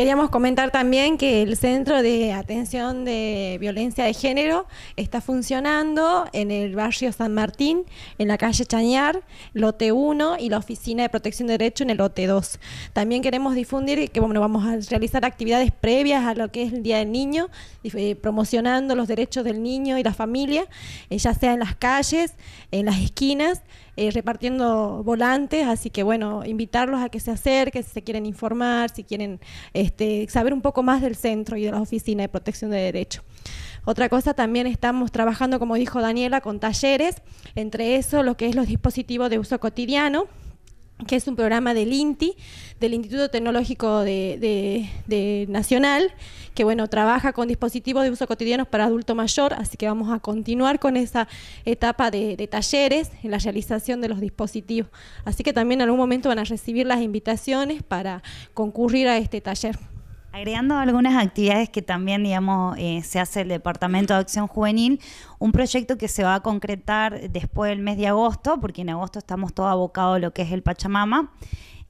Queríamos comentar también que el Centro de Atención de Violencia de Género está funcionando en el barrio San Martín, en la calle Chañar, lote 1 y la Oficina de Protección de Derecho en el lote 2. También queremos difundir que bueno, vamos a realizar actividades previas a lo que es el Día del Niño, eh, promocionando los derechos del niño y la familia, eh, ya sea en las calles, en las esquinas, eh, repartiendo volantes, así que bueno, invitarlos a que se acerquen, si se quieren informar, si quieren... Este, este, saber un poco más del centro y de las oficinas de protección de derechos. Otra cosa también estamos trabajando, como dijo Daniela, con talleres, entre eso lo que es los dispositivos de uso cotidiano, que es un programa del INTI, del Instituto Tecnológico de, Nacional, que bueno, trabaja con dispositivos de uso cotidiano para adulto mayor, así que vamos a continuar con esa etapa de, de, talleres en la realización de los dispositivos. Así que también en algún momento van a recibir las invitaciones para concurrir a este taller. Agregando algunas actividades que también, digamos, eh, se hace el Departamento de Acción Juvenil, un proyecto que se va a concretar después del mes de agosto, porque en agosto estamos todos abocados a lo que es el Pachamama.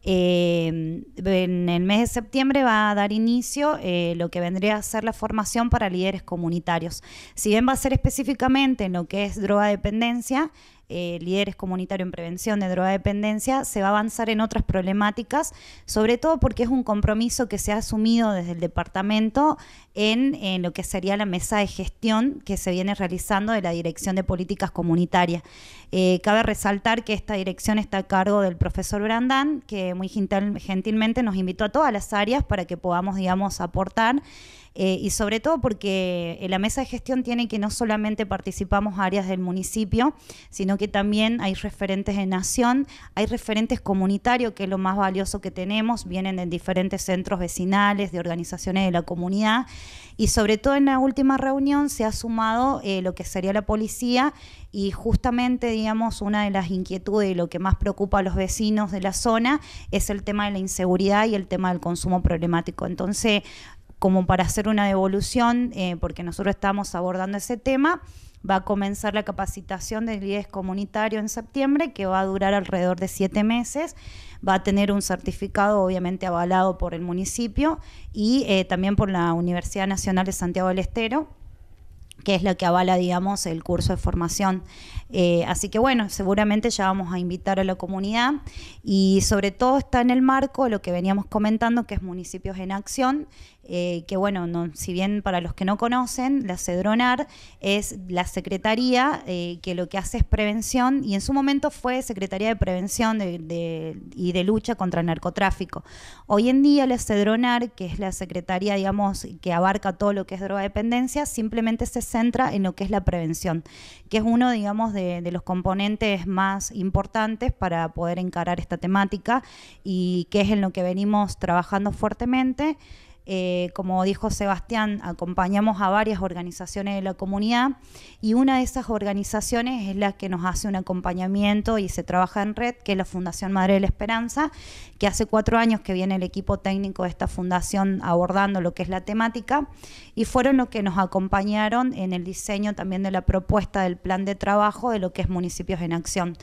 Eh, en el mes de septiembre va a dar inicio eh, lo que vendría a ser la formación para líderes comunitarios. Si bien va a ser específicamente en lo que es drogadependencia, eh, líderes comunitarios en prevención de dependencia se va a avanzar en otras problemáticas, sobre todo porque es un compromiso que se ha asumido desde el departamento en, lo que sería la mesa de gestión que se viene realizando de la Dirección de Políticas Comunitarias. Eh, cabe resaltar que esta dirección está a cargo del profesor Brandán, que muy gentilmente nos invitó a todas las áreas para que podamos, digamos, aportar. Eh, y sobre todo porque en eh, la mesa de gestión tiene que no solamente participamos áreas del municipio, sino que también hay referentes de nación, hay referentes comunitarios, que es lo más valioso que tenemos, vienen de diferentes centros vecinales, de organizaciones de la comunidad, y sobre todo en la última reunión se ha sumado eh, lo que sería la policía y justamente, digamos, una de las inquietudes y lo que más preocupa a los vecinos de la zona es el tema de la inseguridad y el tema del consumo problemático. Entonces, como para hacer una devolución, eh, porque nosotros estamos abordando ese tema. Va a comenzar la capacitación del líderes comunitario en septiembre, que va a durar alrededor de siete meses. Va a tener un certificado, obviamente, avalado por el municipio y eh, también por la Universidad Nacional de Santiago del Estero que es la que avala, digamos, el curso de formación. Eh, así que bueno, seguramente ya vamos a invitar a la comunidad y sobre todo está en el marco de lo que veníamos comentando, que es municipios en acción, eh, que bueno, si bien para los que no conocen, la Cedronar es la Secretaría eh, que lo que hace es prevención y en su momento fue Secretaría de Prevención y de Lucha contra el Narcotráfico. Hoy en día la Cedronar, que es la Secretaría, digamos, que abarca todo lo que es drogadependencia, simplemente se centra en lo que es la prevención, que es uno, digamos, de los componentes más importantes para poder encarar esta temática y que es en lo que venimos trabajando fuertemente. Eh, como dijo Sebastián, acompañamos a varias organizaciones de la comunidad y una de esas organizaciones es la que nos hace un acompañamiento y se trabaja en red, que es la Fundación Madre de la Esperanza, que hace cuatro años que viene el equipo técnico de esta fundación abordando lo que es la temática y fueron los que nos acompañaron en el diseño también de la propuesta del plan de trabajo de lo que es municipios en acción.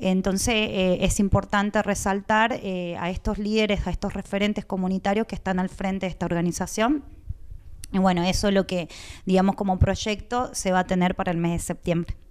Entonces eh, es importante resaltar eh, a estos líderes, a estos referentes comunitarios que están al frente de esta organización. Y bueno, eso es lo que, digamos, como proyecto se va a tener para el mes de septiembre.